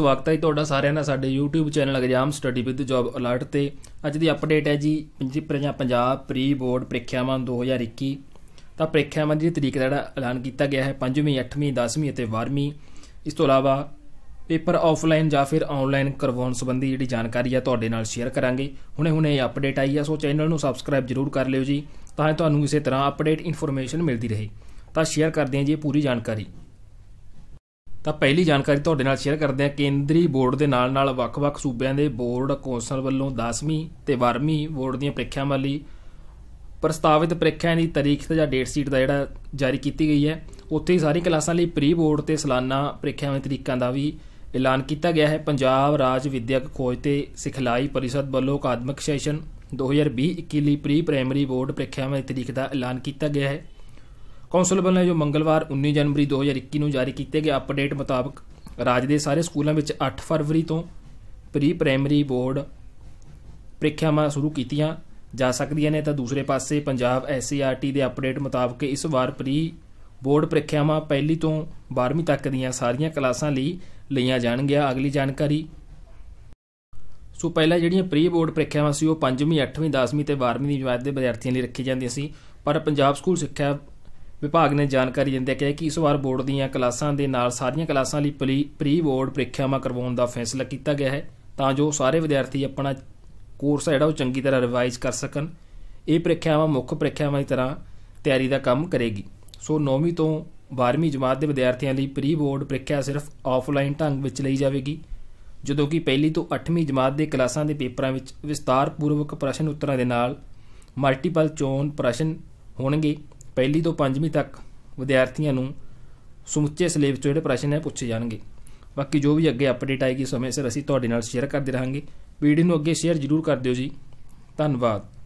ਸਵਾਗਤ ਹੈ ਤੁਹਾਡਾ ਸਾਰਿਆਂ ਦਾ ਸਾਡੇ YouTube channel exam study with job alert ਤੇ ਅੱਜ ਦੀ ਅਪਡੇਟ ਹੈ ਜੀ ਪੰਜਾਬ ਪ੍ਰੀ ਬੋਰਡ ਪ੍ਰੀਖਿਆਵਾਂ 2021 ਤਾਂ ਪ੍ਰੀਖਿਆਵਾਂ ਦੀ ਤਰੀਕ ਦਾ ਜਿਹੜਾ ਐਲਾਨ ਕੀਤਾ ਗਿਆ ਹੈ 5ਵੀਂ 8ਵੀਂ 10ਵੀਂ ਅਤੇ 12ਵੀਂ ਇਸ ਤੋਂ ਇਲਾਵਾ ਪੇਪਰ ਆਫਲਾਈਨ ਜਾਂ ਫਿਰ ਆਨਲਾਈਨ ਕਰਵਾਉਣ ਸੰਬੰਧੀ ਜਿਹੜੀ ਜਾਣਕਾਰੀ ਹੈ ਤੁਹਾਡੇ ਨਾਲ ਸ਼ੇਅਰ ਕਰਾਂਗੇ ਹੁਣੇ-ਹੁਣੇ ਇਹ ਅਪਡੇਟ ਆਈ ਹੈ ਸੋ ਚੈਨਲ ਨੂੰ ਸਬਸਕ੍ਰਾਈਬ ਜ਼ਰੂਰ ਕਰ ਲਿਓ ਜੀ ਤਾਂ ਤੁਹਾਨੂੰ ਇਸੇ ਤਰ੍ਹਾਂ ਅਪਡੇਟ ਇਨਫੋਰਮੇਸ਼ਨ ਮਿਲਦੀ ਰਹੇ ਤਾਂ ਸ਼ੇਅਰ ਕਰਦੇ ਹਾਂ ਜੀ ਪੂਰੀ ਜਾਣਕਾਰੀ ਤਾਂ ਪਹਿਲੀ ਜਾਣਕਾਰੀ ਤੁਹਾਡੇ ਨਾਲ ਸ਼ੇਅਰ ਕਰਦੇ ਹਾਂ ਕੇਂਦਰੀ ਬੋਰਡ ਦੇ ਨਾਲ-ਨਾਲ ਵੱਖ-ਵੱਖ ਸੂਬਿਆਂ ਦੇ ਬੋਰਡ ਕੌਂਸਲ ਵੱਲੋਂ 10ਵੀਂ ਤੇ 12ਵੀਂ ਬੋਰਡ ਦੀਆਂ ਪ੍ਰੀਖਿਆਵਾਂ ਲਈ ਪ੍ਰਸਤਾਵਿਤ ਪ੍ਰੀਖਿਆ ਦੀ ਤਾਰੀਖ ਤੇ ਜਾਂ ਡੇਟ ਸ਼ੀਟ ਦਾ ਜਿਹੜਾ ਜਾਰੀ ਕੀਤੀ ਗਈ ਹੈ ਉੱਥੇ ਹੀ ਸਾਰੀ ਕਲਾਸਾਂ ਲਈ ਪ੍ਰੀ ਬੋਰਡ ਤੇ ਸਾਲਾਨਾ ਪ੍ਰੀਖਿਆਵਾਂ ਦੇ ਤਰੀਕਾਂ ਦਾ ਵੀ ਐਲਾਨ ਕੀਤਾ ਗਿਆ ਹੈ ਪੰਜਾਬ ਰਾਜ ਵਿਦਿਅਕ ਖੋਜ ਤੇ ਸਿਖਲਾਈ ਪਰਿਸ਼ਦ ਵੱਲੋਂ ਅਕਾਦਮਿਕ ਸੈਸ਼ਨ 2020-21 ਲਈ ਪ੍ਰੀ ਪ੍ਰਾਇਮਰੀ ਬੋਰਡ ਪ੍ਰੀਖਿਆਵਾਂ ਦੀ ਤਾਰੀਖ ਦਾ ਐਲਾਨ ਕੀਤਾ ਗਿਆ ਹੈ ਕੌਂਸਲ ਵੱਲੋਂ ਜੋ ਮੰਗਲਵਾਰ 19 ਜਨਵਰੀ 2021 ਨੂੰ ਜਾਰੀ ਕੀਤੇ ਗਏ ਅਪਡੇਟ ਮੁਤਾਬਕ ਰਾਜ ਦੇ ਸਾਰੇ ਸਕੂਲਾਂ ਵਿੱਚ 8 ਫਰਵਰੀ ਤੋਂ ਪ੍ਰੀ ਪ੍ਰਾਇਮਰੀ ਬੋਰਡ ਪ੍ਰੀਖਿਆਵਾਂ ਸ਼ੁਰੂ ਕੀਤੀਆਂ ਜਾ ਸਕਦੀਆਂ ਨੇ ਤਾਂ ਦੂਸਰੇ ਪਾਸੇ ਪੰਜਾਬ ਐਸਸੀਆਰਟੀ ਦੇ ਅਪਡੇਟ ਮੁਤਾਬਕ ਇਸ ਵਾਰ ਪ੍ਰੀ ਬੋਰਡ ਪ੍ਰੀਖਿਆਵਾਂ ਪਹਿਲੀ ਤੋਂ 12ਵੀਂ ਤੱਕ ਦੀਆਂ ਸਾਰੀਆਂ ਕਲਾਸਾਂ ਲਈ ਲਈਆਂ ਜਾਣਗੀਆਂ ਅਗਲੀ ਜਾਣਕਾਰੀ ਸੋ ਪਹਿਲਾਂ ਜਿਹੜੀਆਂ ਪ੍ਰੀ ਬੋਰਡ ਪ੍ਰੀਖਿਆਵਾਂ ਸੀ ਉਹ 5ਵੀਂ 8ਵੀਂ 10ਵੀਂ ਤੇ 12ਵੀਂ ਦੀ ਜਮਾਤ ਦੇ ਵਿਦਿਆਰਥੀਆਂ ਲਈ ਰੱਖੀ ਜਾਂਦੀਆਂ ਸੀ ਪਰ ਪੰਜਾਬ ਸਕੂਲ ਸਿੱਖਿਆ ਵਿਭਾਗ ਨੇ ਜਾਣਕਾਰੀ ਦਿੰਦੇ ਕਿ ਇਸ ਵਾਰ ਬੋਰਡ ਦੀਆਂ ਕਲਾਸਾਂ ਦੇ ਨਾਲ ਸਾਰੀਆਂ ਕਲਾਸਾਂ ਲਈ ਪ੍ਰੀ ਬੋਰਡ ਪ੍ਰੀਖਿਆਵਾਂ ਕਰਵਾਉਣ ਦਾ ਫੈਸਲਾ ਕੀਤਾ ਗਿਆ ਹੈ ਤਾਂ ਜੋ ਸਾਰੇ ਵਿਦਿਆਰਥੀ ਆਪਣਾ ਕੋਰਸ ਜਿਹੜਾ ਉਹ ਚੰਗੀ ਤਰ੍ਹਾਂ ਰਿਵਾਈਜ਼ ਕਰ ਸਕਣ ਇਹ ਪ੍ਰੀਖਿਆਵਾਂ ਮੁੱਖ ਪ੍ਰੀਖਿਆਵਾਂ ਦੀ ਤਰ੍ਹਾਂ ਤਿਆਰੀ ਦਾ ਕੰਮ ਕਰੇਗੀ ਸੋ 9ਵੀਂ ਤੋਂ 12ਵੀਂ ਜਮਾਤ ਦੇ ਵਿਦਿਆਰਥੀਆਂ ਲਈ ਪ੍ਰੀ ਬੋਰਡ ਪ੍ਰੀਖਿਆ ਸਿਰਫ ਆਫਲਾਈਨ ਢੰਗ ਵਿੱਚ ਲਈ ਜਾਵੇਗੀ ਜਦੋਂ ਕਿ ਪਹਿਲੀ ਤੋਂ 8ਵੀਂ ਜਮਾਤ ਦੇ ਕਲਾਸਾਂ ਦੇ ਪੇਪਰਾਂ ਵਿੱਚ ਵਿਸਤਾਰਪੂਰਵਕ ਪ੍ਰਸ਼ਨ ਉੱਤਰਾਂ ਦੇ ਨਾਲ ਮਲਟੀਪਲ ਚੋਣ ਪ੍ਰਸ਼ਨ ਹੋਣਗੇ ਪਹਿਲੀ ਤੋਂ ਪੰਜਵੀਂ ਤੱਕ ਵਿਦਿਆਰਥੀਆਂ ਨੂੰ ਸਮੁੱਚੇ ਸਿਲੇਬਸ ਤੋਂ ਜਿਹੜੇ ਪ੍ਰਸ਼ਨ ਹੈ ਪੁੱਛੇ ਜਾਣਗੇ ਬਾਕੀ ਜੋ ਵੀ ਅੱਗੇ ਅਪਡੇਟ ਆਏਗੀ ਸਮੇਂ ਸਿਰ ਅਸੀਂ ਤੁਹਾਡੇ ਨਾਲ ਸ਼ੇਅਰ ਕਰਦੇ ਰਹਾਂਗੇ ਵੀਡੀਓ ਨੂੰ ਅੱਗੇ ਸ਼ੇਅਰ ਜ਼ਰੂਰ ਕਰ ਦਿਓ ਜੀ ਧੰਨਵਾਦ